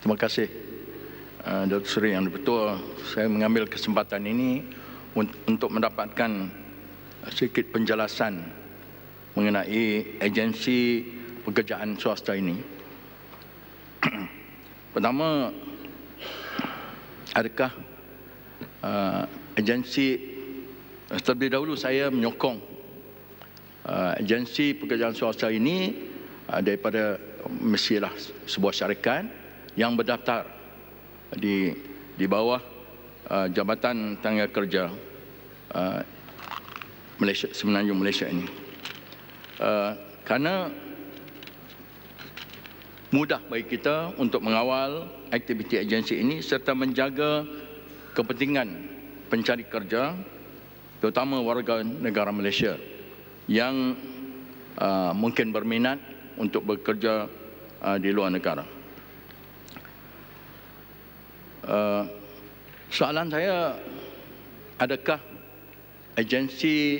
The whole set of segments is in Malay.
Terima kasih uh, ah, Dr. Seri yang betul. Saya mengambil kesempatan ini untuk mendapatkan sedikit penjelasan mengenai agensi pekerjaan swasta ini. Pertama, adakah uh, agensi terlebih dahulu saya menyokong uh, agensi pekerjaan swasta ini uh, daripada mestilah sebuah syarikat yang berdaftar di di bawah uh, Jabatan Tenaga Kerja uh, Malaysia, Semenanjung Malaysia ini. Uh, kerana mudah bagi kita untuk mengawal aktiviti agensi ini serta menjaga kepentingan pencari kerja terutama warga negara Malaysia yang uh, mungkin berminat untuk bekerja uh, di luar negara. Eh, soalan saya adakah agensi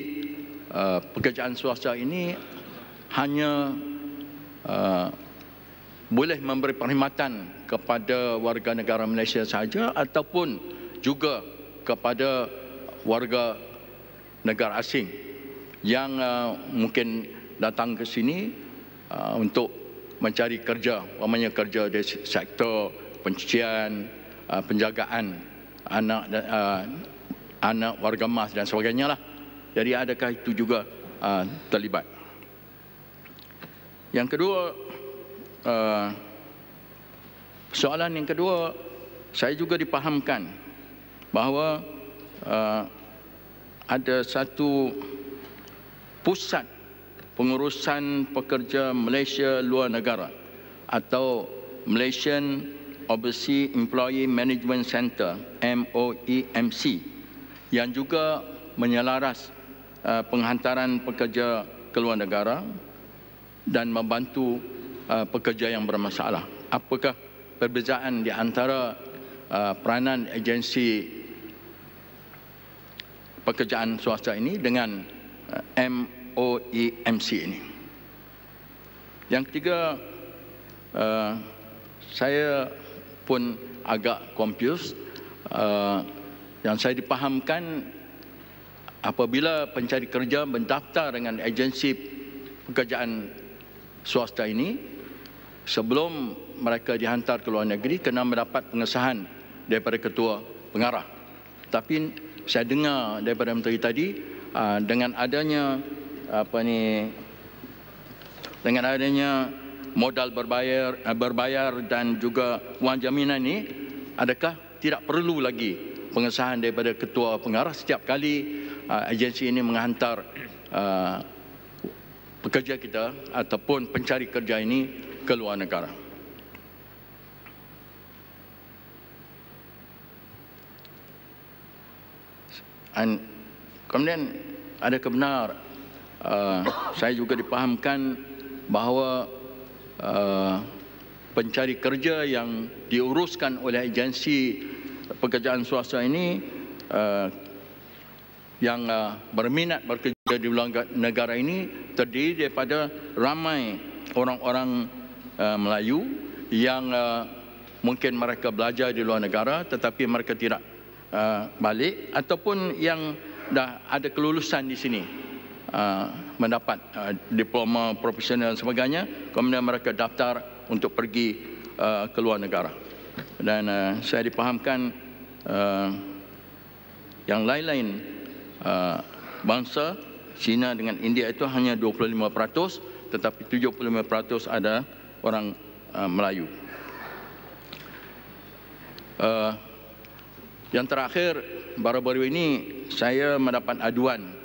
uh, pekerjaan swasta ini hanya uh, boleh memberi perkhidmatan kepada warga negara Malaysia saja ataupun juga kepada warga negara asing yang uh, mungkin datang ke sini uh, untuk mencari kerja, umumnya kerja di sektor pencucian, Ah, penjagaan anak dan ah, anak warga mas dan sebagainya lah. Jadi adakah itu juga ah, terlibat? Yang kedua soalan yang kedua saya juga dipahamkan bahawa ada satu pusat pengurusan pekerja Malaysia luar negara atau Malaysian Overseas Employee Management Center MOEMC yang juga menyelaras uh, penghantaran pekerja ke luar negara dan membantu uh, pekerja yang bermasalah. Apakah perbezaan di antara uh, peranan agensi pekerjaan swasta ini dengan MOEMC ini? Yang ketiga, saya pun agak confused. Uh, yang saya dipahamkan apabila pencari kerja mendaftar dengan agensi pekerjaan swasta ini sebelum mereka dihantar ke luar negeri kena mendapat pengesahan daripada ketua pengarah. Tapi saya dengar daripada menteri tadi uh, dengan adanya apa ni dengan adanya modal berbayar eh, berbayar dan juga wang jaminan ini adakah tidak perlu lagi pengesahan daripada ketua pengarah setiap kali uh, agensi ini menghantar uh, pekerja kita ataupun pencari kerja ini ke luar negara And, kemudian ada kebenar uh, saya juga dipahamkan bahawa Uh, pencari kerja yang diuruskan oleh agensi pekerjaan swasta ini uh, yang uh, berminat bekerja di luar negara ini terdiri daripada ramai orang-orang uh, Melayu yang uh, mungkin mereka belajar di luar negara tetapi mereka tidak uh, balik ataupun yang dah ada kelulusan di sini Uh, mendapat uh, diploma profesional dan sebagainya kemudian mereka daftar untuk pergi uh, ke luar negara dan saya dipahamkan yang lain-lain bangsa Cina dengan India itu hanya 25% tetapi 75% ada orang Melayu yang terakhir baru-baru ini saya mendapat aduan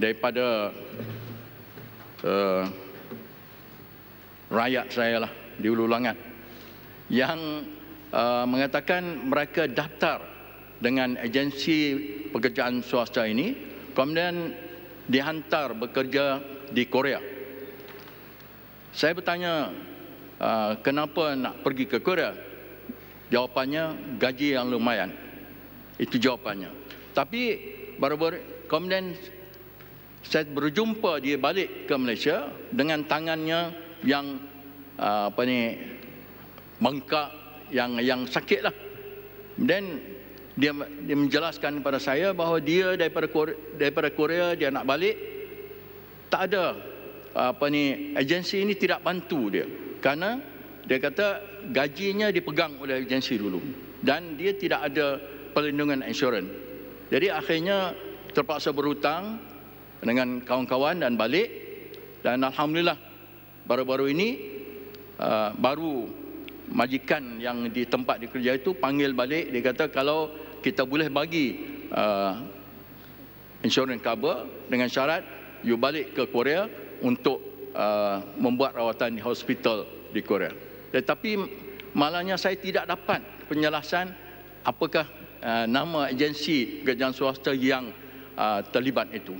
daripada uh, rakyat saya lah di Hulu Langat yang uh, mengatakan mereka daftar dengan agensi pekerjaan swasta ini kemudian dihantar bekerja di Korea. Saya bertanya uh, kenapa nak pergi ke Korea? Jawapannya gaji yang lumayan. Itu jawapannya. Tapi baru-baru kemudian saya berjumpa dia balik ke Malaysia dengan tangannya yang ah, apa ni bengkak yang yang sakitlah. Then dia dia menjelaskan kepada saya bahawa dia daripada Korea, daripada Korea dia nak balik tak ada ah, apa ni agensi ini tidak bantu dia kerana dia kata gajinya dipegang oleh agensi dulu dan dia tidak ada perlindungan insurans. Jadi akhirnya terpaksa berhutang dengan kawan-kawan dan balik dan alhamdulillah baru-baru ini uh, baru majikan yang di tempat di kerja itu panggil balik dia kata kalau kita boleh bagi uh, insurans cover dengan syarat you balik ke Korea untuk uh, membuat rawatan di hospital di Korea tetapi malangnya saya tidak dapat penjelasan apakah uh, nama agensi kerajaan swasta yang uh, terlibat itu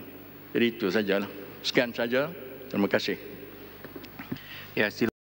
jadi itu sajalah. Sekian saja. Terima kasih. Ya,